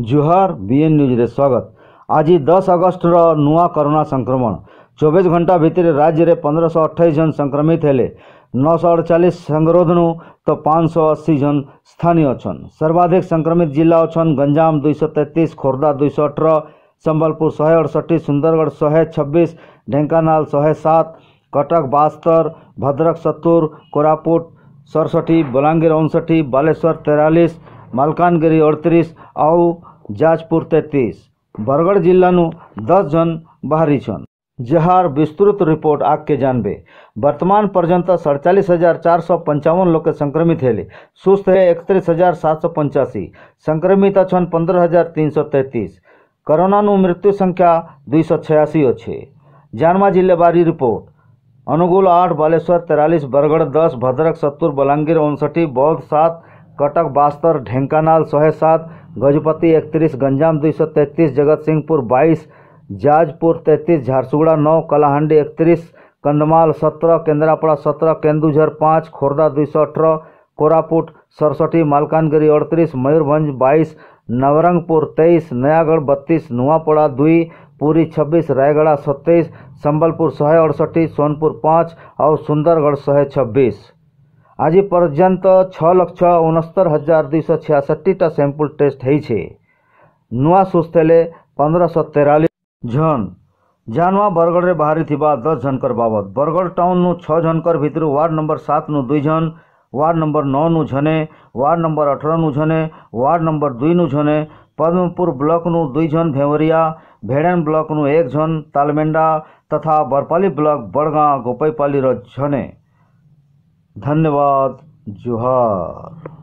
जुहार BN news रे स्वागत आज दस अगस्त नुआ करोना संक्रमण चौबीस घंटा भितर राज्य में पंद्रह सौ अठाई जन संक्रमित है नौश अड़चाश संगरोधन तो पाँच सौ अशी जन स्थानीय अच्छे सर्वाधिक संक्रमित जिला अच्छे गंजाम दुई सौ तेतीस खोर्धा दुईश अठर सम्बलपुर शहे अड़सठ सुंदरगढ़ शहे छब्बीस ढेकाना शहे सात कटक बास्तर भद्रक सत्तर कोरापुट सड़सठ बलांगीर अंसठी बालेश्वर तेरालीस मलकानगिरी अड़तीस आउ जाजपुर तेतीस बरगढ़ जिला दस जन बाहरी छन जहार विस्तृत रिपोर्ट आग के जानबे वर्तमान पर्यंत सड़चालीस हजार चार सौ पंचावन लोक संक्रमित हेले सुस्थ है एकतीस हजार सात सौ पंचासी संक्रमित पंद्रह हजार तीन सौ तैतीस कोरोना मृत्यु संख्या दुई सौ छियासी अच्छे जानमा बारी रिपोर्ट अनुगुल आठ बालेश्वर तेरालीस बरगढ़ दस भद्रक सत्तर बलांगीर उनसठ बौद्ध सात कटक बास्तर ढेंकानाल शहे सात गजपति इकतीस गंजाम दुई सौ तैंतीस जगत सिंहपुर बाईस जाजपुर तैंतीस झारसुगड़ा नौ कलाहांडी इकतीस कंधमाल सत्रह केन्द्रापड़ा सत्रह केन्दुझर पाँच खोर्धा दुई सौ अठारह कोरापुट सड़सठी मालकानगिरी अड़तीस मयूरभंज बाईस नवरंगपुर तेईस नयागढ़ बत्तीस नुआपड़ा दुई पूरी छब्बीस रायगढ़ सत्ताईस संबलपुर शहे अड़सठी सोनपुर पाँच और सुंदरगढ़ शहे छब्बीस ଆଜି ପର୍ଯ୍ୟନ୍ତ ଛଅ ଲକ୍ଷ ଉଣସ୍ତର ହଜାର ଦୁଇଶହ ଛୟାଷଠିଟା ସାମ୍ପଲ୍ ଟେଷ୍ଟ ହେଇଛେ ନୂଆ ସୁସ୍ଥ ହେଲେ ପନ୍ଦରଶହ ତେରାଳିଶ ଜନ୍ ଜାନୁଆ ବରଗଡ଼ରେ ବାହାରିଥିବା ଦଶ ଜଣଙ୍କର ବାବଦ ବରଗଡ଼ ଟାଉନ୍ରୁ ଛଅ ଜଣଙ୍କର ଭିତରୁ ୱାର୍ଡ଼ ନମ୍ବର ସାତରୁ ଦୁଇ ଜଣ ୱାର୍ଡ଼ ନମ୍ବର ନଅରୁ ଜଣେ ୱାର୍ଡ଼ ନମ୍ବର ଅଠରରୁ ଜଣେ ୱାର୍ଡ଼ ନମ୍ବର ଦୁଇରୁ ଜଣେ ପଦ୍ମପୁର ବ୍ଲକ୍ରୁ ଦୁଇ ଜଣ ଭେଁୱରିଆ ଭେଡ଼େନ୍ ବ୍ଲକ୍ରୁ ଏକ ଜଣ ତାଲମେଣ୍ଡା તથા બરપાલી બ્લોક બળગાં ગોપાઈપાલીર જને धन्यवाद जुहार